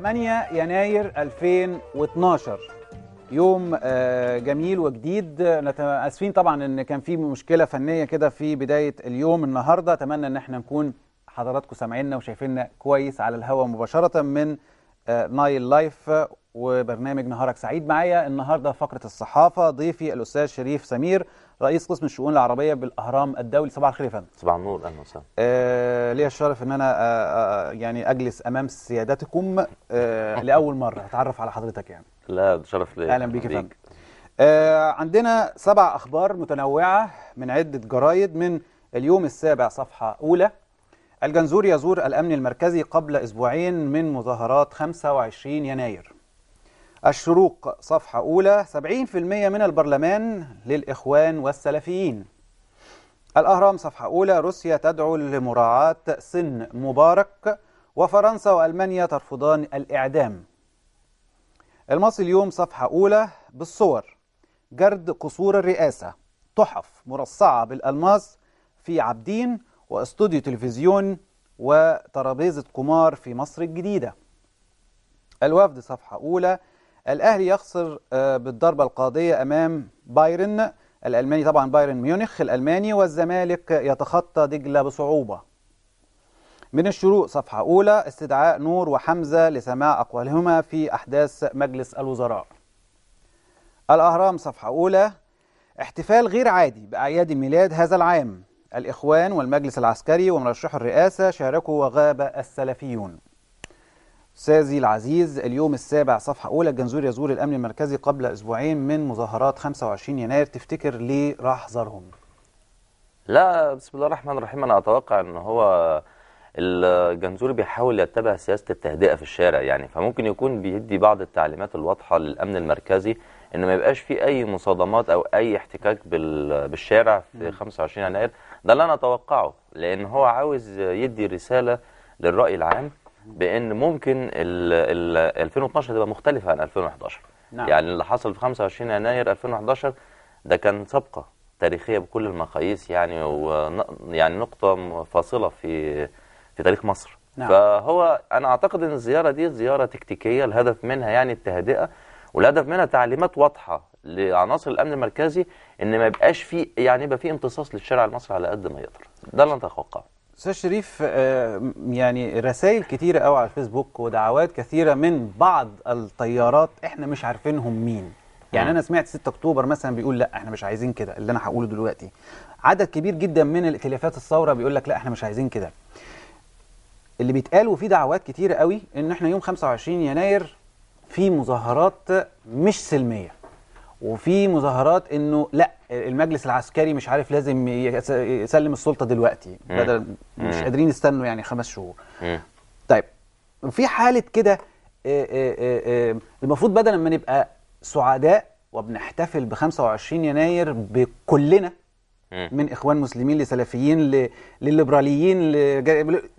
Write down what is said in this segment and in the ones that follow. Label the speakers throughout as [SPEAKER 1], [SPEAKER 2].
[SPEAKER 1] 8 يناير 2012 يوم آه، جميل وجديد اسفين طبعا ان كان في مشكله فنيه كده في بدايه اليوم النهارده اتمنى ان احنا نكون حضراتكم سامعيننا وشايفيننا كويس على الهواء مباشره من آه، نايل لايف وبرنامج نهارك سعيد معايا النهارده فقره الصحافه ضيفي الاستاذ شريف سمير رئيس قسم الشؤون العربيه بالاهرام الدولي صباح الخير يا
[SPEAKER 2] فندم صباح النور اهلا وسهلا
[SPEAKER 1] آه ليا الشرف ان انا آه, آه، يعني اجلس امام سيادتكم آه لاول مره اتعرف على حضرتك يعني
[SPEAKER 2] لا شرف لي اهلا بيك يا فندم
[SPEAKER 1] آه عندنا سبع اخبار متنوعه من عده جرايد من اليوم السابع صفحه اولى الجنزور يزور الامن المركزي قبل اسبوعين من مظاهرات 25 يناير الشروق صفحة أولى 70% من البرلمان للإخوان والسلفيين الأهرام صفحة أولى روسيا تدعو لمراعاة سن مبارك وفرنسا وألمانيا ترفضان الإعدام المصري اليوم صفحة أولى بالصور جرد قصور الرئاسة تحف مرصعة بالألماس في عابدين واستوديو تلفزيون وترابيزة قمار في مصر الجديدة الوفد صفحة أولى الأهلي يخسر آه، بالضربة القاضية أمام بايرن الألماني طبعا بايرن ميونخ الألماني والزمالك يتخطى دجلة بصعوبة من الشروق صفحة أولى استدعاء نور وحمزة لسماع أقوالهما في أحداث مجلس الوزراء الأهرام صفحة أولى احتفال غير عادي بأعياد الميلاد هذا العام الإخوان والمجلس العسكري ومرشح الرئاسة شاركوا وغاب السلفيون أستاذي العزيز اليوم السابع صفحة أولى الجنزور يزور الأمن المركزي قبل أسبوعين من مظاهرات 25 يناير تفتكر ليه راح زارهم؟
[SPEAKER 2] لا بسم الله الرحمن الرحيم أنا أتوقع أن هو الجنزوري بيحاول يتبع سياسة التهدئة في الشارع يعني فممكن يكون بيدي بعض التعليمات الواضحة للأمن المركزي أنه ما يبقاش في أي مصادمات أو أي احتكاك بالشارع في 25 يناير ده اللي أنا أتوقعه لأن هو عاوز يدي رسالة للرأي العام بان ممكن ال 2012 تبقى مختلفه عن 2011 نعم. يعني اللي حصل في 25 يناير 2011 ده كان سابقه تاريخيه بكل المقاييس يعني يعني نقطه فاصله في في تاريخ مصر نعم. فهو انا اعتقد ان الزياره دي زياره تكتيكيه الهدف منها يعني التهدئه والهدف منها تعليمات واضحه لعناصر الامن المركزي ان ما يبقاش في يعني يبقى في امتصاص للشارع المصري على قد ما يقدر ده اللي انا اتوقعه
[SPEAKER 1] استاذ شريف آه، يعني رسائل كتيره قوي على الفيسبوك ودعوات كثيره من بعض الطيارات احنا مش عارفينهم مين يعني انا سمعت 6 اكتوبر مثلا بيقول لا احنا مش عايزين كده اللي انا هقوله دلوقتي عدد كبير جدا من الائتلافات الثوره بيقول لك لا احنا مش عايزين كده اللي بيتقال وفي دعوات كتيره قوي ان احنا يوم 25 يناير في مظاهرات مش سلميه وفي مظاهرات انه لا المجلس العسكري مش عارف لازم يسلم السلطه دلوقتي بدل مش قادرين يستنوا يعني خمس شهور طيب في حاله كده آه، آه، آه، المفروض بدل ما نبقى سعداء وبنحتفل ب 25 يناير بكلنا من اخوان مسلمين لسلفيين لليبراليين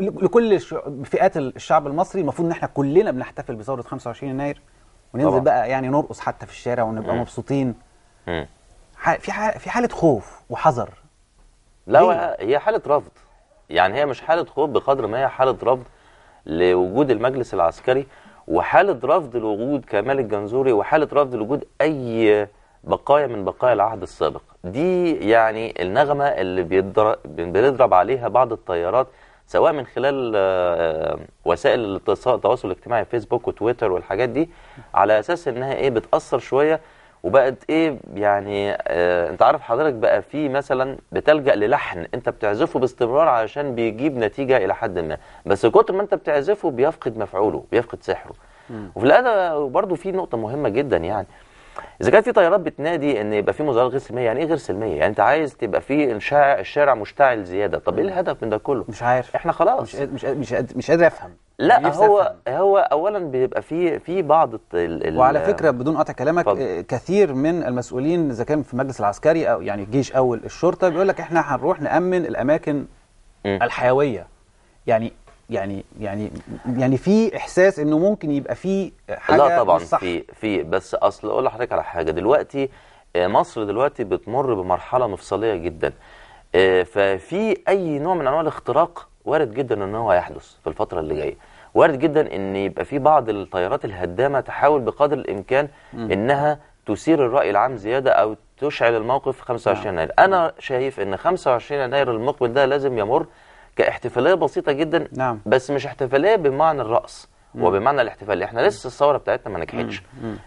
[SPEAKER 1] لكل فئات الشعب المصري المفروض ان احنا كلنا بنحتفل بثوره 25 يناير وننزل طبعا. بقى يعني نرقص حتى في الشارع ونبقى مبسوطين في حالة في حاله خوف وحذر لا
[SPEAKER 2] هي حاله رفض يعني هي مش حاله خوف بقدر ما هي حاله رفض لوجود المجلس العسكري وحاله رفض لوجود كمال الجنزوري وحاله رفض لوجود اي بقايا من بقايا العهد السابق دي يعني النغمه اللي بيضرب, عليها بعض التيارات سواء من خلال آه، وسائل التواصل الاجتماعي فيسبوك وتويتر والحاجات دي على اساس انها ايه بتاثر شويه وبقت ايه يعني آه انت عارف حضرتك بقى في مثلا بتلجا للحن انت بتعزفه باستمرار علشان بيجيب نتيجه الى حد ما بس كتر ما انت بتعزفه بيفقد مفعوله بيفقد سحره وفي الادب برضه في نقطه مهمه جدا يعني اذا كان في طيارات بتنادي ان يبقى في مظاهرات غير سلميه يعني ايه غير سلميه يعني انت عايز تبقى في الشارع الشارع مشتعل زياده طب ايه الهدف من ده كله مش عارف احنا خلاص مش قادر مش قادر مش قادر, مش قادر افهم لا هو أفهم. هو اولا بيبقى في في بعض ال ال وعلى فكره
[SPEAKER 1] بدون قطع كلامك فضل. آه، كثير من المسؤولين اذا كان في المجلس العسكري او يعني الجيش او الشرطه بيقول لك احنا هنروح نامن الاماكن
[SPEAKER 2] م. الحيويه يعني يعني يعني
[SPEAKER 1] يعني في احساس انه ممكن يبقى في
[SPEAKER 2] حاجه لا طبعا في في بس اصل اقول لحضرتك على حاجه دلوقتي آه، مصر دلوقتي بتمر بمرحله مفصليه جدا آه، ففي اي نوع من انواع الاختراق وارد جدا ان هو هيحدث في الفتره اللي جايه وارد جدا ان يبقى في بعض التيارات الهدامه تحاول بقدر الامكان انها تثير الراي العام زياده او تشعل الموقف في 25 نعم. يناير انا شايف ان 25 يناير المقبل ده لازم يمر كاحتفاليه بسيطه جدا نعم. بس مش احتفاليه بمعنى الرقص وبمعنى الاحتفال احنا لسه الثوره بتاعتنا ما نجحتش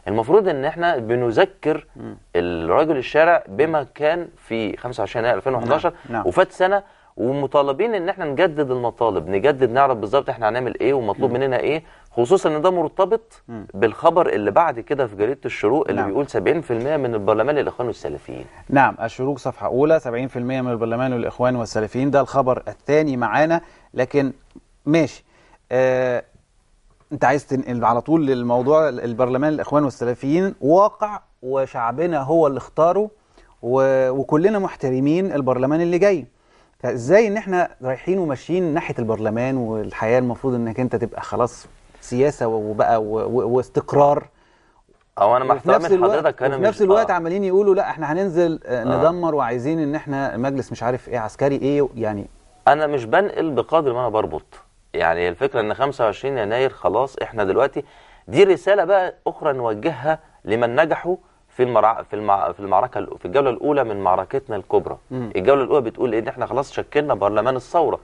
[SPEAKER 2] المفروض ان احنا بنذكر الرجل الشارع بما كان في 25 يناير 2011 نعم. نعم. وفات سنه ومطالبين ان احنا نجدد المطالب نجدد نعرف بالظبط احنا هنعمل ايه ومطلوب مننا ايه خصوصا ان ده مرتبط م. بالخبر اللي بعد كده في جريده الشروق اللي نعم. بيقول 70% من البرلمان للاخوان والسلفيين.
[SPEAKER 1] نعم الشروق صفحه اولى 70% من البرلمان للاخوان والسلفيين ده الخبر الثاني معانا لكن ماشي. آه انت عايز تنقل على طول للموضوع البرلمان الاخوان والسلفيين واقع وشعبنا هو اللي اختاره و... وكلنا محترمين البرلمان اللي جاي. فازاي ان احنا رايحين وماشيين ناحيه البرلمان والحياه المفروض انك انت تبقى خلاص سياسه وبقى واستقرار
[SPEAKER 2] او انا محترم حضرتك انا في نفس الوقت آه.
[SPEAKER 1] عمالين يقولوا لا احنا هننزل آه، آه. ندمر آه. وعايزين ان احنا المجلس مش عارف ايه عسكري ايه يعني
[SPEAKER 2] انا مش بنقل بقدر ما انا بربط يعني الفكره ان 25 يناير خلاص احنا دلوقتي دي رساله بقى اخرى نوجهها لمن نجحوا في المرع... في المع... في المعركه في الجوله الاولى من معركتنا الكبرى م. الجوله الاولى بتقول ان احنا خلاص شكلنا برلمان الثوره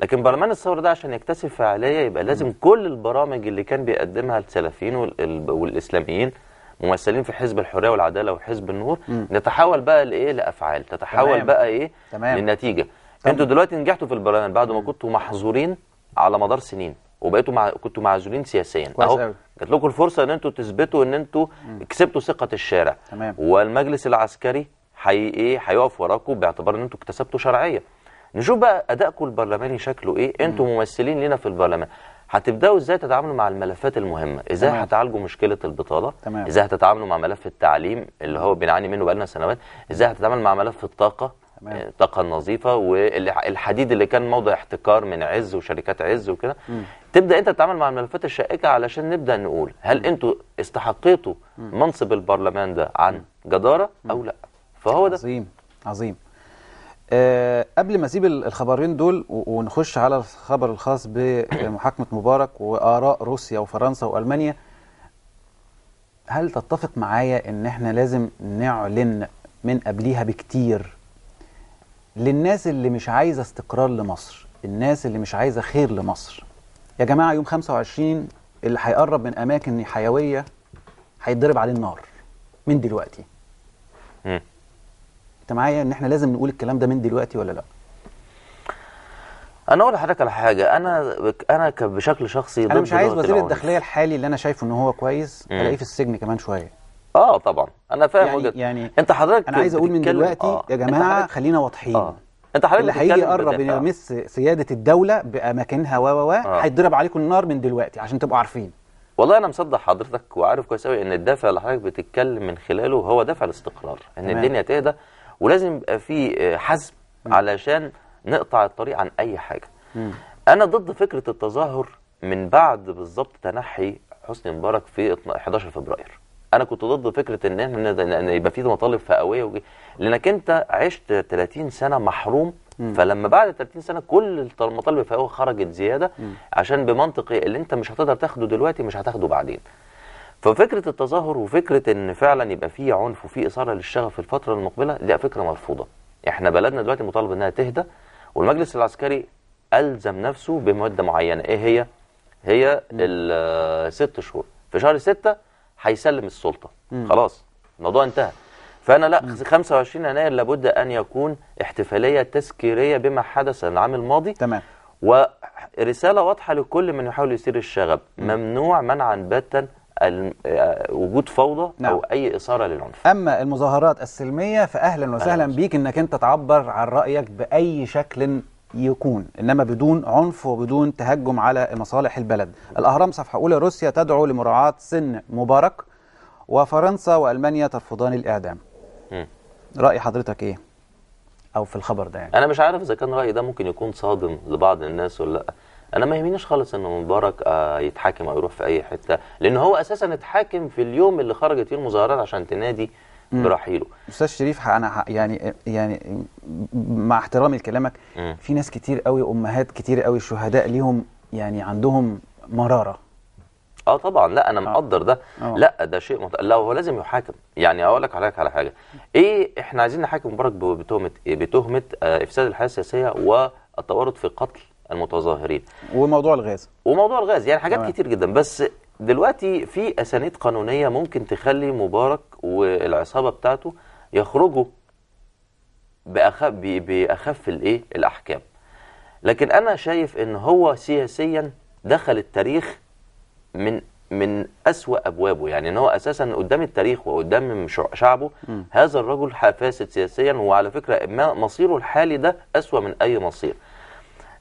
[SPEAKER 2] لكن برلمان الثوره ده عشان يكتسب فعاليه يبقى لازم كل البرامج اللي كان بيقدمها السلفيين والاسلاميين ممثلين في حزب الحريه والعداله وحزب النور نتحول بقى لايه لافعال تتحول تمام. بقى ايه تمام. للنتيجه تمام. انتوا دلوقتي نجحتوا في البرلمان بعد ما كنتوا محظورين على مدار سنين وبقيتوا مع... كنتوا معزولين سياسيا اهو جات لكم الفرصه ان انتوا تثبتوا ان انتوا كسبتوا ثقه الشارع تمام. والمجلس العسكري حي ايه هيقف وراكم باعتبار ان انتوا اكتسبتوا شرعيه نشوف بقى ادائكم البرلماني شكله ايه انتم ممثلين لينا في البرلمان هتبداوا ازاي تتعاملوا مع الملفات المهمه ازاي هتعالجوا مشكله البطاله تمام. ازاي هتتعاملوا مع ملف التعليم اللي هو بنعاني منه بقالنا سنوات ازاي هتتعامل مع ملف الطاقه تمام. آه، الطاقه النظيفه والحديد اللي كان موضع احتكار من عز وشركات عز وكده تبدا انت تتعامل مع الملفات الشائكه علشان نبدا نقول هل انتوا استحقيتوا منصب البرلمان ده عن جداره او لا
[SPEAKER 1] فهو ده عظيم عظيم أه قبل ما اسيب الخبرين دول ونخش على الخبر الخاص بمحاكمه مبارك واراء روسيا وفرنسا والمانيا هل تتفق معايا ان احنا لازم نعلن من قبليها بكتير للناس اللي مش عايزه استقرار لمصر الناس اللي مش عايزه خير لمصر يا جماعه يوم 25 اللي هيقرب من اماكن حيويه هيتضرب عليه النار من دلوقتي انت معايا ان احنا لازم نقول الكلام ده من دلوقتي ولا لا
[SPEAKER 2] انا اقول لحضرتك على حاجه انا انا بشكل شخصي انا مش عايز وزير الداخليه
[SPEAKER 1] الحالي اللي انا شايفه ان هو كويس الاقيه في
[SPEAKER 2] السجن كمان شويه اه طبعا انا فاهم يعني, يعني انت حضرتك انا عايز اقول من دلوقتي آه. يا جماعه
[SPEAKER 1] خلينا واضحين آه. انت حضرتك اللي هيجي يقرب اه. يمس سياده الدوله باماكنها و و و اه. هيتضرب عليكم النار من دلوقتي عشان تبقوا
[SPEAKER 2] عارفين والله انا مصدق حضرتك وعارف كويس قوي ان الدافع اللي حضرتك بتتكلم من خلاله هو دافع الاستقرار ان تمام. الدنيا تهدى ولازم يبقى في آه، حزم علشان نقطع الطريق عن اي حاجه انا ضد فكره التظاهر من بعد بالظبط تنحي حسني مبارك في 11 فبراير انا كنت ضد فكره ان احنا يبقى في مطالب فئويه لانك انت عشت 30 سنه محروم فلما بعد 30 سنه كل المطالب الفئويه خرجت زياده عشان بمنطقي إيه؟ اللي انت مش هتقدر تاخده دلوقتي مش هتاخده بعدين ففكرة التظاهر وفكرة ان فعلا يبقى فيه عنف وفيه اثارة للشغف في الفترة المقبلة دي فكرة مرفوضة احنا بلدنا دلوقتي مطالب انها تهدى والمجلس العسكري ألزم نفسه بمدة معينة ايه هي هي الست شهور في شهر ستة هيسلم السلطة م. خلاص الموضوع انتهى فأنا لا م. 25 يناير لابد أن يكون احتفالية تذكيرية بما حدث العام الماضي تمام ورسالة واضحة لكل من يحاول يثير الشغب ممنوع منعا باتا آه، وجود فوضى نعم. او اي اثاره للعنف
[SPEAKER 1] اما المظاهرات السلميه فاهلا وسهلا أهلا. بيك انك انت تعبر عن رايك باي شكل يكون انما بدون عنف وبدون تهجم على مصالح البلد الاهرام صفحه اولى روسيا تدعو لمراعاه سن مبارك وفرنسا والمانيا ترفضان الاعدام م. راي حضرتك ايه او في الخبر ده يعني
[SPEAKER 2] انا مش عارف اذا كان رايي ده ممكن يكون صادم لبعض الناس ولا لا انا ما يهمنيش خالص ان مبارك آه، يتحاكم او يروح في اي حته لان هو اساسا اتحاكم في اليوم اللي خرجت فيه المظاهرات عشان تنادي
[SPEAKER 1] برحيله استاذ شريف انا يعني يعني مع احترامي لكلامك في ناس كتير قوي امهات كتير قوي شهداء ليهم يعني عندهم مراره
[SPEAKER 2] اه طبعا لا انا آه. مقدر ده آه. لا ده شيء مت... لا هو لازم يحاكم يعني اقول لك عليك على حاجه ايه احنا عايزين نحاكم مبارك بتهمه إيه؟ بتهمه افساد الحياه السياسيه والتورط في قتل المتظاهرين
[SPEAKER 1] وموضوع الغاز
[SPEAKER 2] وموضوع الغاز يعني حاجات كتير جدا بس دلوقتي في اسانيد قانونيه ممكن تخلي مبارك والعصابه بتاعته يخرجوا بأخ... باخف الايه الاحكام لكن انا شايف ان هو سياسيا دخل التاريخ من من أسوأ أبوابه يعني إن هو أساسا قدام التاريخ وقدام شعبه م. هذا الرجل فاسد سياسيا وعلى فكرة مصيره الحالي ده أسوأ من أي مصير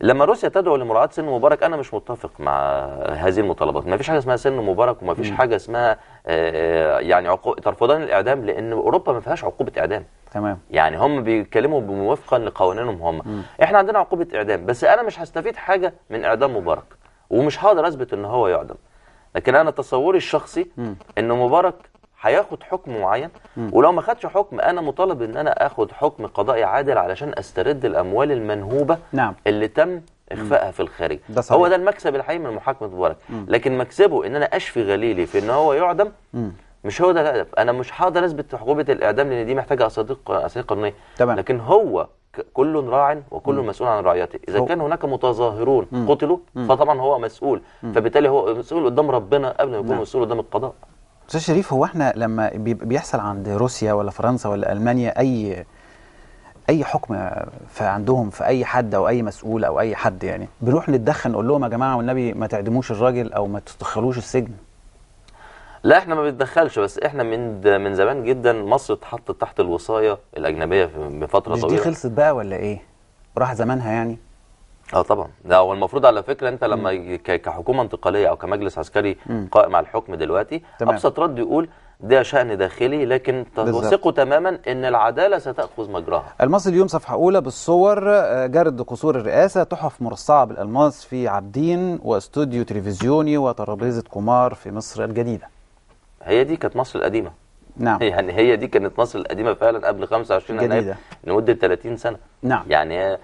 [SPEAKER 2] لما روسيا تدعو لمراعاه سن مبارك انا مش متفق مع هذه المطالبات ما فيش حاجه اسمها سن مبارك وما فيش حاجه اسمها آه، آه، يعني عقوب ترفضان الاعدام لان اوروبا ما فيهاش عقوبه اعدام تمام يعني هم بيتكلموا بموافقا لقوانينهم هم مم. احنا عندنا عقوبه اعدام بس انا مش هستفيد حاجه من اعدام مبارك ومش هقدر اثبت ان هو يعدم لكن انا تصوري الشخصي ان مبارك هياخد حكم معين ولو ما خدش حكم انا مطالب ان انا اخد حكم قضائي عادل علشان استرد الاموال المنهوبه نعم. اللي تم اخفائها في الخارج ده صحيح. هو ده المكسب الحقيقي من محاكمه مبارك لكن مكسبه ان انا اشفي غليلي في ان هو يعدم م. مش هو ده الهدف انا مش هقدر اثبت حقوبه الاعدام لان دي محتاجه اساليب اساليب قانونيه تمام لكن هو كل راع وكل مسؤول عن رعيته اذا كان هناك متظاهرون قتلوا فطبعا هو مسؤول فبالتالي هو مسؤول قدام ربنا قبل ما يكون نعم. مسؤول قدام القضاء
[SPEAKER 1] استاذ شريف هو احنا لما بيحصل عند روسيا ولا فرنسا ولا المانيا اي اي حكم في عندهم في اي حد او اي مسؤول او اي حد يعني بنروح نتدخل نقول لهم يا جماعه والنبي ما تعدموش الراجل او ما تدخلوش السجن
[SPEAKER 2] لا احنا ما بنتدخلش بس احنا من من زمان جدا مصر اتحطت تحت الوصايه الاجنبيه بفتره طويله دي
[SPEAKER 1] خلصت بقى ولا ايه راح زمانها يعني
[SPEAKER 2] اه طبعا لا هو المفروض على فكره انت لما كحكومه انتقاليه او كمجلس عسكري قائم على الحكم دلوقتي تمام. ابسط رد يقول ده شأن داخلي لكن توثقوا تماما ان العداله ستاخذ مجراها.
[SPEAKER 1] المصري اليوم صفحه اولى بالصور آه، جرد قصور الرئاسه تحف مرصعه بالالماس في عابدين واستوديو تلفزيوني وترابيزه قمار في مصر الجديده.
[SPEAKER 2] هي دي كانت مصر القديمه. نعم يعني هي دي كانت مصر القديمه فعلا قبل 25 جديدة. لمده 30 سنه. نعم. يعني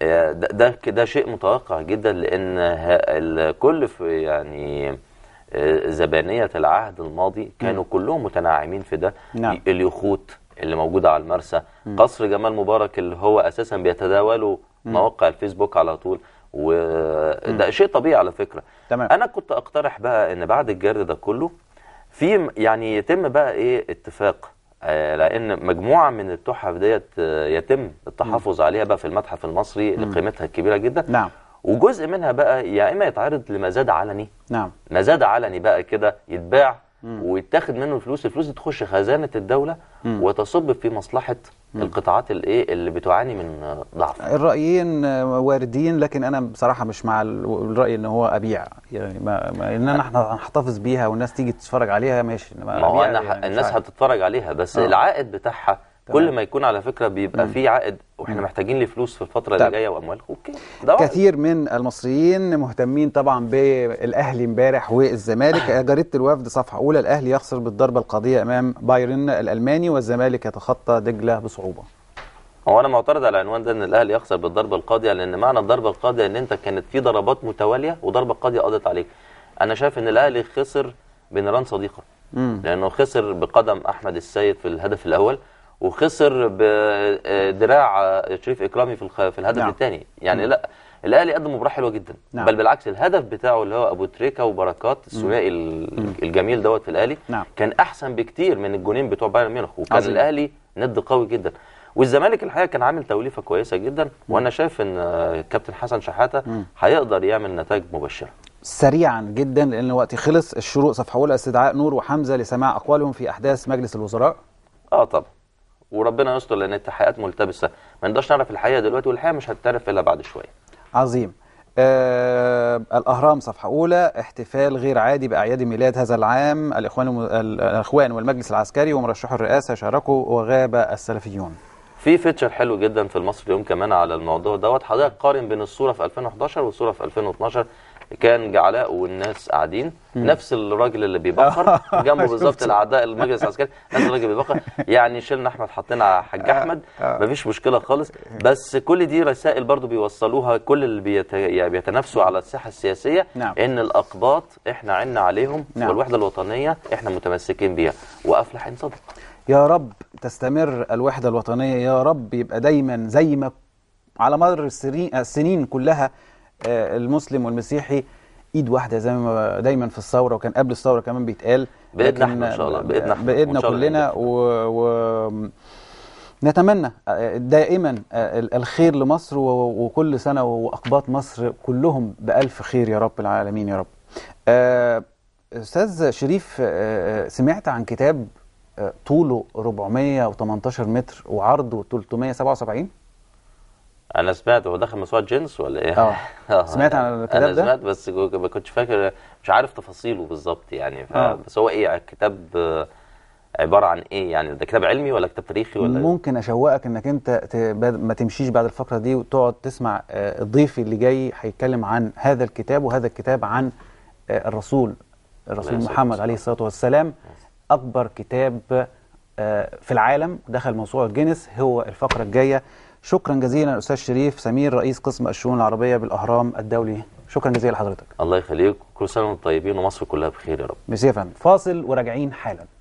[SPEAKER 2] ده ده شيء متوقع جدا لان الكل في يعني آه، زبانيه العهد الماضي كانوا م. كلهم متناعمين في ده نعم. اليخوت اللي موجوده على المرسى م. قصر جمال مبارك اللي هو اساسا بيتداوله مواقع الفيسبوك على طول وده شيء طبيعي على فكره تمام. انا كنت اقترح بقى ان بعد الجرد ده كله في يعني يتم بقى ايه اتفاق آه، لان مجموعه من التحف ديت آه، يتم التحفظ عليها بقى في المتحف المصري لقيمتها الكبيره جدا نعم وجزء منها بقى يا اما يتعرض لمزاد علني نعم مزاد علني بقى كده يتباع ويتاخد منه الفلوس الفلوس دي تخش خزانه الدوله مم. وتصب في مصلحه مم. القطاعات الايه اللي بتعاني من ضعف
[SPEAKER 1] الرايين واردين لكن انا بصراحه مش مع الراي ان هو ابيع يعني ما, ما ان انا احنا هنحتفظ بيها والناس تيجي تتفرج عليها ماشي ما, ما هو أنا يعني الناس
[SPEAKER 2] هتتفرج عليها بس أوه. العائد بتاعها طبعا. كل ما يكون على فكره بيبقى فيه عائد واحنا محتاجين لفلوس في الفتره اللي جايه واموال اوكي
[SPEAKER 1] كثير من المصريين مهتمين طبعا بالاهلي امبارح والزمالك جريده الوفد صفحه اولى الاهلي يخسر بالضربه القاضيه امام بايرن الالماني والزمالك يتخطى دجله بصعوبه
[SPEAKER 2] هو انا معترض على العنوان ده ان الاهلي يخسر بالضربه القاضيه لان معنى الضربه القاضيه ان انت كانت في ضربات متواليه وضربه قاضيه قضت عليك انا شايف ان الاهلي خسر بنيران صديقه لانه خسر بقدم احمد السيد في الهدف الاول وخسر بدراع شريف اكرامي في في الهدف نعم. الثاني يعني لا الاهلي قدم مباراه حلوه جدا نعم. بل بالعكس الهدف بتاعه اللي هو ابو تريكه وبركات الثنائي الجميل دوت في الاهلي نعم. كان احسن بكتير من الجونين بتوع بايرن ميونخ وكان عزيز. الاهلي ند قوي جدا والزمالك الحقيقه كان عامل توليفه كويسه جدا م. وانا شايف ان كابتن حسن شحاته هيقدر يعمل نتائج مبشره
[SPEAKER 1] سريعا جدا لان الوقت خلص الشروق صفحه اولى استدعاء نور وحمزه لسماع اقوالهم في احداث مجلس الوزراء
[SPEAKER 2] اه طبعا وربنا يستر لان التحقيقات ملتبسه ما نقدرش نعرف الحقيقه دلوقتي والحقيقه مش هتعرف الا بعد شويه
[SPEAKER 1] عظيم آه الأهرام صفحة أولى احتفال غير عادي بأعياد ميلاد هذا العام الإخوان, الم... الإخوان والمجلس العسكري ومرشحو الرئاسة شاركوا وغاب السلفيون
[SPEAKER 2] في فيتشر حلو جدا في المصري اليوم كمان على الموضوع دوت حضرتك قارن بين الصورة في 2011 والصورة في 2012 كان جعلاء والناس قاعدين نفس الراجل اللي بيبخر آه، جنبه بالظبط الاعداء المجلس العسكري نفس الراجل بيبخر يعني شلنا احمد حطينا حاج آه، احمد آه. مفيش مشكله خالص بس كل دي رسائل برضو بيوصلوها كل اللي بيت... يعني بيتنافسوا على الساحه السياسيه نعم. ان الاقباط احنا عنا عليهم نعم. والوحده الوطنيه احنا متمسكين بيها وافلح ان صدق
[SPEAKER 1] يا رب تستمر الوحده الوطنيه يا رب يبقى دايما زي ما على مر السنين كلها آه، المسلم والمسيحي ايد واحده زي ما دايما في الثوره وكان قبل الثوره كمان بيتقال بإذن احنا ان شاء الله بإذن احنا كلنا و... و... نتمنى آه، دائما آه، الخير لمصر وكل سنه واقباط مصر كلهم بالف خير يا رب العالمين يا رب. استاذ شريف سمعت عن كتاب طوله 418 متر وعرضه 377؟
[SPEAKER 2] انا سمعت هو دخل مسوات جنس ولا ايه؟ آه. اه سمعت عن الكتاب ده؟ انا سمعت بس ما كنتش فاكر مش عارف تفاصيله بالظبط يعني ف... آه. بس هو ايه الكتاب عباره عن ايه يعني ده كتاب علمي ولا كتاب تاريخي ولا إيه؟
[SPEAKER 1] ممكن اشوقك انك انت ما تمشيش بعد الفقره دي وتقعد تسمع آه، الضيف اللي جاي هيتكلم عن هذا الكتاب وهذا الكتاب عن الرسول الرسول محمد عليه الصلاه والسلام اكبر كتاب في العالم دخل موسوعه جينيس هو الفقره الجايه شكرا جزيلا استاذ شريف سمير رئيس قسم الشؤون العربيه بالاهرام الدولي شكرا جزيلا لحضرتك
[SPEAKER 2] الله يخليك كل سنه وانتم طيبين ومصر كلها بخير يا رب
[SPEAKER 1] مسيفا فاصل وراجعين حالا